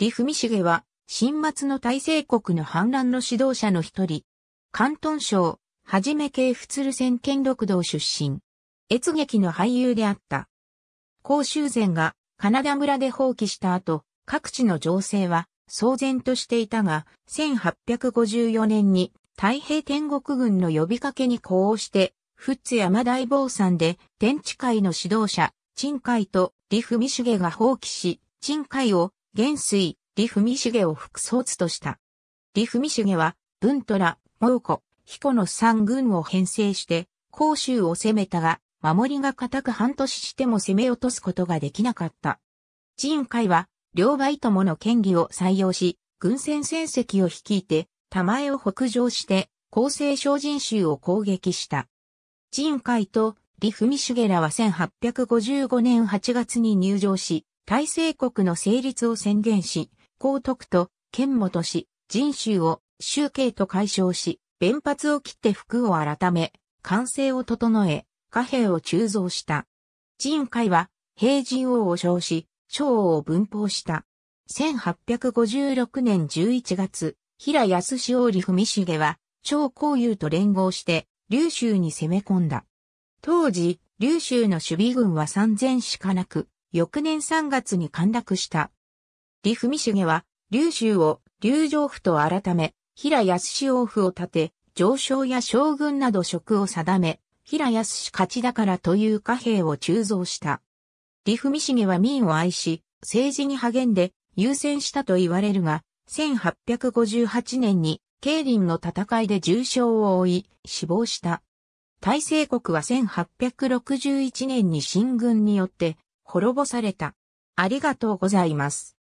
李文重は、新末の大政国の反乱の指導者の一人。関東省、はじめ系普通戦権六道出身。越劇の俳優であった。甲州前が、カナダ村で放棄した後、各地の情勢は、騒然としていたが、1854年に、太平天国軍の呼びかけに呼応して、富津山大坊山で、天地会の指導者、陳海と李文重が放棄し、陳海を元帥、李文重を副総司とした。李文重は、文虎、蒙古、彦の三軍を編成して、甲州を攻めたが、守りが固く半年しても攻め落とすことができなかった。陳海は、両倍友の権利を採用し、軍船戦績を率いて、玉江を北上して、厚生小人州を攻撃した。陳海と李文重らは1855年8月に入城し、大政国の成立を宣言し、公徳と剣元氏、人衆を集計と解消し、弁髪を切って服を改め、完成を整え、貨幣を鋳造した。人海は平人王を称し、昭王を分法した。1856年11月、平安志王李文重は、張公有と連合して、琉州に攻め込んだ。当時、琉州の守備軍は三千しかなく、翌年3月に陥落した。李文重は、劉州を劉城府と改め、平康王府を建て、上昇や将軍など職を定め、平康勝ちだからという貨幣を鋳造した。李文重は民を愛し、政治に励んで優先したと言われるが、1858年に、慶林の戦いで重傷を負い、死亡した。大政国は1861年に新軍によって滅ぼされた。ありがとうございます。